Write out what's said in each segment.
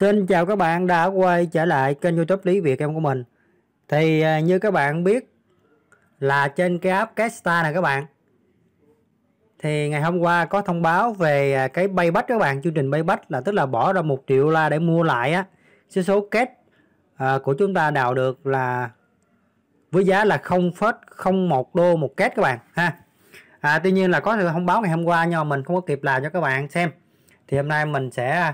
Xin chào các bạn đã quay trở lại kênh youtube Lý Việt em của mình Thì à, như các bạn biết là trên cái app Kesta này các bạn Thì ngày hôm qua có thông báo về à, cái payback các bạn Chương trình payback là tức là bỏ ra một triệu la để mua lại á Số số kết à, của chúng ta đào được là với giá là 0,01 đô một kết các bạn ha à, Tuy nhiên là có thông báo ngày hôm qua nhưng mà mình không có kịp làm cho các bạn xem Thì hôm nay mình sẽ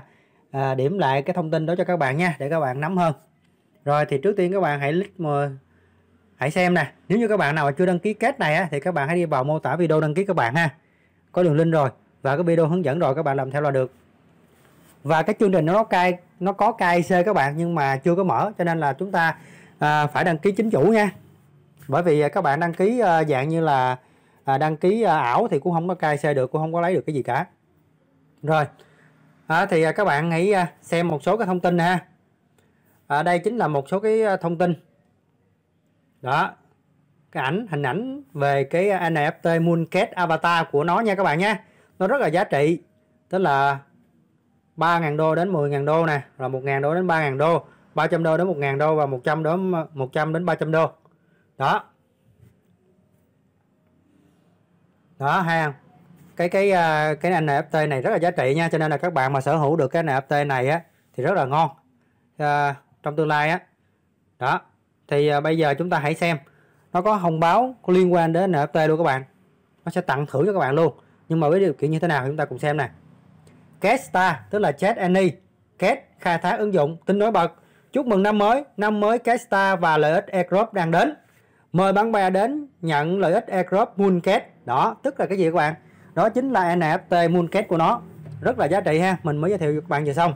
à, điểm lại cái thông tin đó cho các bạn nha để các bạn nắm hơn rồi thì trước tiên các bạn hãy click mà hãy xem nè nếu như các bạn nào chưa đăng ký kết này á, thì các bạn hãy đi vào mô tả video đăng ký các bạn ha có đường link rồi và cái video hướng dẫn rồi các bạn làm theo là được và cái chương trình nó cai nó có KIC các bạn nhưng mà chưa có mở cho nên là chúng ta à, phải đăng ký chính chủ nha bởi vì các bạn đăng ký à, dạng như là à, đăng ký à, ảo thì cũng không có KIC được cũng không có lấy được cái gì cả rồi Ờ, à, thì các bạn hãy à, xem một số cái thông tin ha à, đây chính là một số cái à, thông tin đó cái ảnh hình ảnh về cái à, NFT Mooncat Avatar của nó nha các bạn nha, nó rất là giá trị tức là 3.000 đô đến 10.000 đô nè là 1.000 đô đến 3.000 đô 300 đô đến 1.000 đô và 100 đến 100 đến 300 đô đó đó hay không cái cái à, cái NFT này rất là giá trị nha cho nên là các bạn mà sở hữu được cái NFT này á thì rất là ngon à, trong tương lai á đó thì à, bây giờ chúng ta hãy xem nó có thông báo có liên quan đến NFT luôn các bạn nó sẽ tặng thưởng cho các bạn luôn nhưng mà với điều kiện như thế nào chúng ta cùng xem nè Kesta tức là Chat Any Ket khai thác ứng dụng tính nổi bật chúc mừng năm mới năm mới Kesta và lợi ích airdrop đang đến mời bạn bè đến nhận lợi ích airdrop Mooncast đó tức là cái gì các bạn đó chính là NFT Mooncast của nó rất là giá trị ha mình mới giới thiệu các bạn vừa xong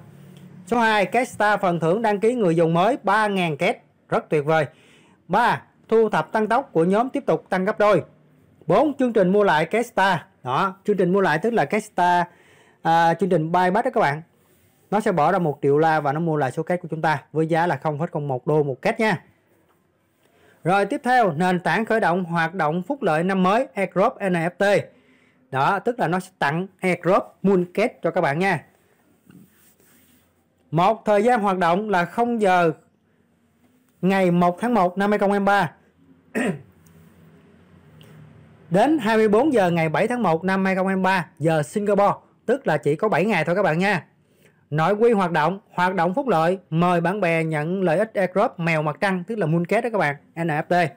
số 2 Castar phần thưởng đăng ký người dùng mới 3.000 két rất tuyệt vời 3 thu thập tăng tốc của nhóm tiếp tục tăng gấp đôi 4 chương trình mua lại Castar đó chương trình mua lại tức là Castar à, chương trình buyback đó các bạn nó sẽ bỏ ra một triệu la và nó mua lại số két của chúng ta với giá là 0,01 đô một két nha rồi tiếp theo nền tảng khởi động hoạt động phúc lợi năm mới airdrop NFT đó tức là nó sẽ tặng airdrop mooncat cho các bạn nha một thời gian hoạt động là 0 giờ ngày 1 tháng 1 năm 2023 đến 24 giờ ngày 7 tháng 1 năm 2023 giờ Singapore tức là chỉ có 7 ngày thôi các bạn nha nội quy hoạt động hoạt động phúc lợi mời bạn bè nhận lợi ích airdrop mèo mặt trăng tức là mooncat đó các bạn NFT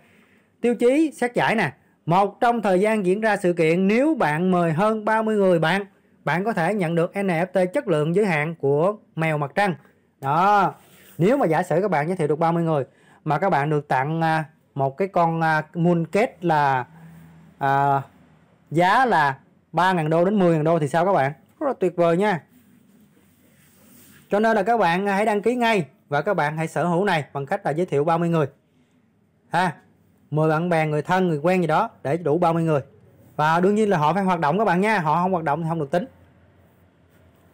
tiêu chí xét giải nè một trong thời gian diễn ra sự kiện nếu bạn mời hơn 30 người bạn bạn có thể nhận được NFT chất lượng giới hạn của mèo mặt trăng đó nếu mà giả sử các bạn giới thiệu được 30 người mà các bạn được tặng à, một cái con à, moon kết là à, giá là 3.000 đô đến 10.000 đô thì sao các bạn rất là tuyệt vời nha cho nên là các bạn hãy đăng ký ngay và các bạn hãy sở hữu này bằng cách là giới thiệu 30 người ha mời bạn bè người thân người quen gì đó để đủ 30 người và đương nhiên là họ phải hoạt động các bạn nha họ không hoạt động thì không được tính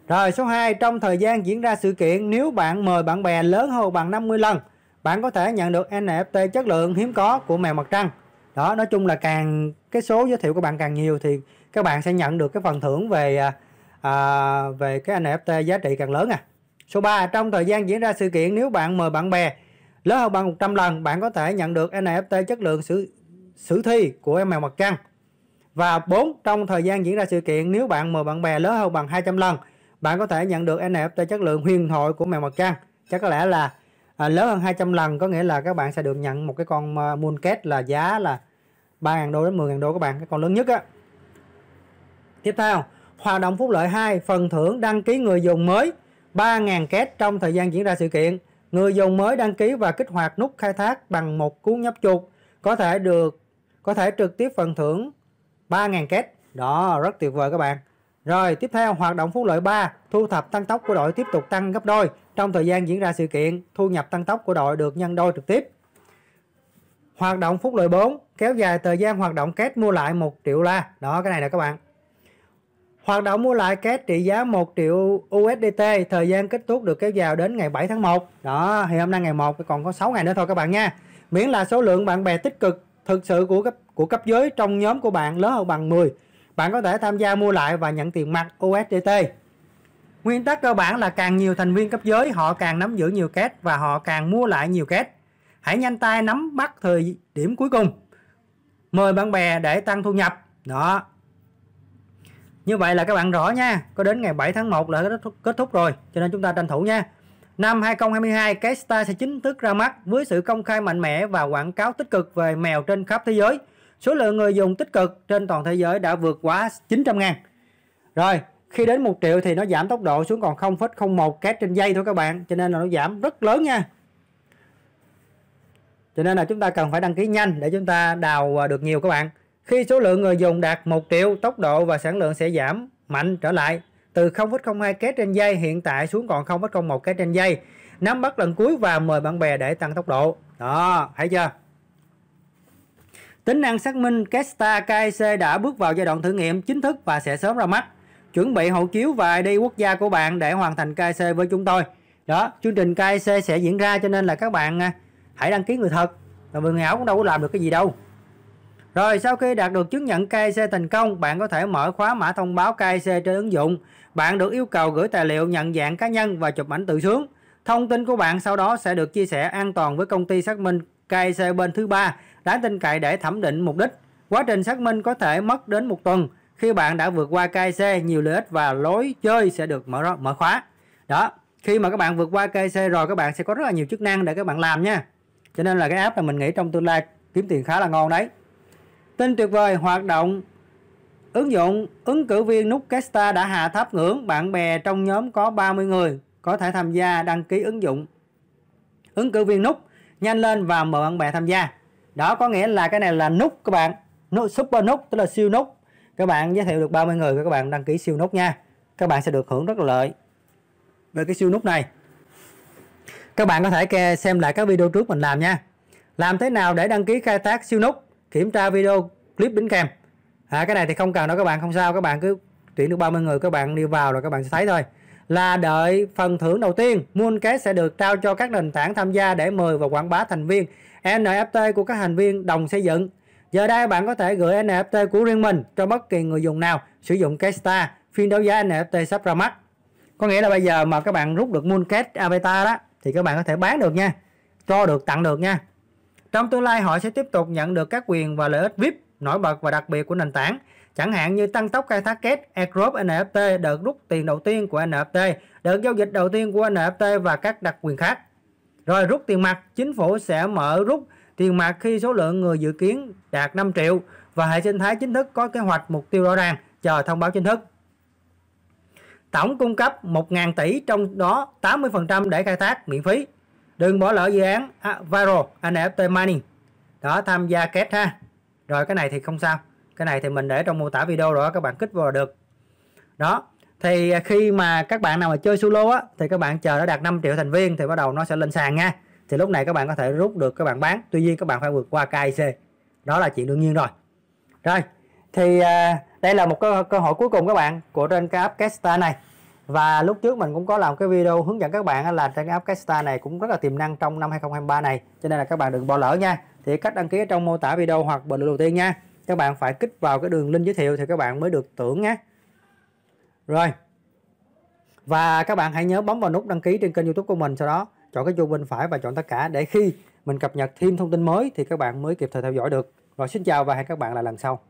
rồi số 2 trong thời gian diễn ra sự kiện nếu bạn mời bạn bè lớn hơn bằng 50 lần bạn có thể nhận được NFT chất lượng hiếm có của mèo mặt trăng đó nói chung là càng cái số giới thiệu của bạn càng nhiều thì các bạn sẽ nhận được cái phần thưởng về à, à về cái NFT giá trị càng lớn à số 3 trong thời gian diễn ra sự kiện nếu bạn mời bạn bè lớn hơn bằng 100 lần bạn có thể nhận được NFT chất lượng sử sử thi của em mèo mặt trăng và 4 trong thời gian diễn ra sự kiện nếu bạn mời bạn bè lớn hơn bằng 200 lần bạn có thể nhận được NFT chất lượng huyền thoại của mèo mặt trăng chắc có lẽ là à, lớn hơn 200 lần có nghĩa là các bạn sẽ được nhận một cái con à, Mooncat là giá là 3.000 đô đến 10.000 đô các bạn cái con lớn nhất á tiếp theo hoạt động phúc lợi 2 phần thưởng đăng ký người dùng mới 3.000 két trong thời gian diễn ra sự kiện Người dùng mới đăng ký và kích hoạt nút khai thác bằng một cú nhấp chuột có thể được có thể trực tiếp phần thưởng 3.000 két. Đó, rất tuyệt vời các bạn. Rồi, tiếp theo hoạt động phúc lợi 3, thu thập tăng tốc của đội tiếp tục tăng gấp đôi. Trong thời gian diễn ra sự kiện, thu nhập tăng tốc của đội được nhân đôi trực tiếp. Hoạt động phúc lợi 4, kéo dài thời gian hoạt động két mua lại 1 triệu la. Đó, cái này nè các bạn. Hoạt động mua lại két trị giá 1 triệu USDT, thời gian kết thúc được kéo vào đến ngày 7 tháng 1. Đó, thì hôm nay ngày 1 còn có 6 ngày nữa thôi các bạn nha. Miễn là số lượng bạn bè tích cực thực sự của cấp của cấp giới trong nhóm của bạn lớn hơn bằng 10, bạn có thể tham gia mua lại và nhận tiền mặt USDT. Nguyên tắc cơ bản là càng nhiều thành viên cấp giới họ càng nắm giữ nhiều két và họ càng mua lại nhiều két. Hãy nhanh tay nắm bắt thời điểm cuối cùng. Mời bạn bè để tăng thu nhập. Đó, như vậy là các bạn rõ nha có đến ngày 7 tháng 1 là kết thúc, rồi cho nên chúng ta tranh thủ nha Năm 2022, Kesta sẽ chính thức ra mắt với sự công khai mạnh mẽ và quảng cáo tích cực về mèo trên khắp thế giới. Số lượng người dùng tích cực trên toàn thế giới đã vượt quá 900 ngàn. Rồi, khi đến 1 triệu thì nó giảm tốc độ xuống còn 0,01 két trên giây thôi các bạn. Cho nên là nó giảm rất lớn nha. Cho nên là chúng ta cần phải đăng ký nhanh để chúng ta đào được nhiều các bạn. Khi số lượng người dùng đạt 1 triệu, tốc độ và sản lượng sẽ giảm mạnh trở lại từ 0,02 két trên giây hiện tại xuống còn 0,01 két trên giây. Nắm bắt lần cuối và mời bạn bè để tăng tốc độ. Đó, thấy chưa? Tính năng xác minh Kesta KIC đã bước vào giai đoạn thử nghiệm chính thức và sẽ sớm ra mắt. Chuẩn bị hộ chiếu và ID quốc gia của bạn để hoàn thành KIC với chúng tôi. Đó, chương trình KIC sẽ diễn ra cho nên là các bạn à, hãy đăng ký người thật. Là người ảo cũng đâu có làm được cái gì đâu. Rồi sau khi đạt được chứng nhận KIC thành công, bạn có thể mở khóa mã thông báo KIC trên ứng dụng. Bạn được yêu cầu gửi tài liệu nhận dạng cá nhân và chụp ảnh tự sướng. Thông tin của bạn sau đó sẽ được chia sẻ an toàn với công ty xác minh KIC bên thứ ba đáng tin cậy để thẩm định mục đích. Quá trình xác minh có thể mất đến một tuần. Khi bạn đã vượt qua KIC, nhiều lợi ích và lối chơi sẽ được mở mở khóa. Đó, khi mà các bạn vượt qua KIC rồi các bạn sẽ có rất là nhiều chức năng để các bạn làm nha. Cho nên là cái app này mình nghĩ trong tương lai kiếm tiền khá là ngon đấy. Tin tuyệt vời hoạt động Ứng dụng ứng cử viên nút Kesta đã hạ thấp ngưỡng, bạn bè trong nhóm có 30 người có thể tham gia đăng ký ứng dụng. Ứng cử viên nút nhanh lên và mời bạn bè tham gia. Đó có nghĩa là cái này là nút các bạn, nút super nút tức là siêu nút. Các bạn giới thiệu được 30 người các bạn đăng ký siêu nút nha. Các bạn sẽ được hưởng rất là lợi về cái siêu nút này. Các bạn có thể xem lại các video trước mình làm nha. Làm thế nào để đăng ký khai thác siêu nút kiểm tra video clip đính kèm à, cái này thì không cần đâu các bạn không sao các bạn cứ tuyển được 30 người các bạn đi vào rồi các bạn sẽ thấy thôi là đợi phần thưởng đầu tiên Mooncast sẽ được trao cho các nền tảng tham gia để mời và quảng bá thành viên NFT của các thành viên đồng xây dựng giờ đây bạn có thể gửi NFT của riêng mình cho bất kỳ người dùng nào sử dụng Kestar phiên đấu giá NFT sắp ra mắt có nghĩa là bây giờ mà các bạn rút được Mooncast Avatar đó thì các bạn có thể bán được nha cho được tặng được nha trong tương lai họ sẽ tiếp tục nhận được các quyền và lợi ích VIP nổi bật và đặc biệt của nền tảng, chẳng hạn như tăng tốc khai thác kết Airdrop NFT được rút tiền đầu tiên của NFT, được giao dịch đầu tiên của NFT và các đặc quyền khác. Rồi rút tiền mặt, chính phủ sẽ mở rút tiền mặt khi số lượng người dự kiến đạt 5 triệu và hệ sinh thái chính thức có kế hoạch mục tiêu rõ ràng, chờ thông báo chính thức. Tổng cung cấp 1.000 tỷ trong đó 80% để khai thác miễn phí đừng bỏ lỡ dự án à, viral NFT mining đó tham gia kết ha rồi cái này thì không sao cái này thì mình để trong mô tả video rồi các bạn kích vào là được đó thì khi mà các bạn nào mà chơi solo á thì các bạn chờ nó đạt 5 triệu thành viên thì bắt đầu nó sẽ lên sàn nha thì lúc này các bạn có thể rút được các bạn bán tuy nhiên các bạn phải vượt qua KIC đó là chuyện đương nhiên rồi rồi thì à, đây là một cơ, cơ hội cuối cùng các bạn của trên cái app Kesta này và lúc trước mình cũng có làm cái video hướng dẫn các bạn là trang app casta này cũng rất là tiềm năng trong năm 2023 này cho nên là các bạn đừng bỏ lỡ nha thì cách đăng ký ở trong mô tả video hoặc bình luận đầu tiên nha các bạn phải kích vào cái đường link giới thiệu thì các bạn mới được tưởng nhé rồi và các bạn hãy nhớ bấm vào nút đăng ký trên kênh youtube của mình sau đó chọn cái chuông bên phải và chọn tất cả để khi mình cập nhật thêm thông tin mới thì các bạn mới kịp thời theo dõi được rồi xin chào và hẹn các bạn lại lần sau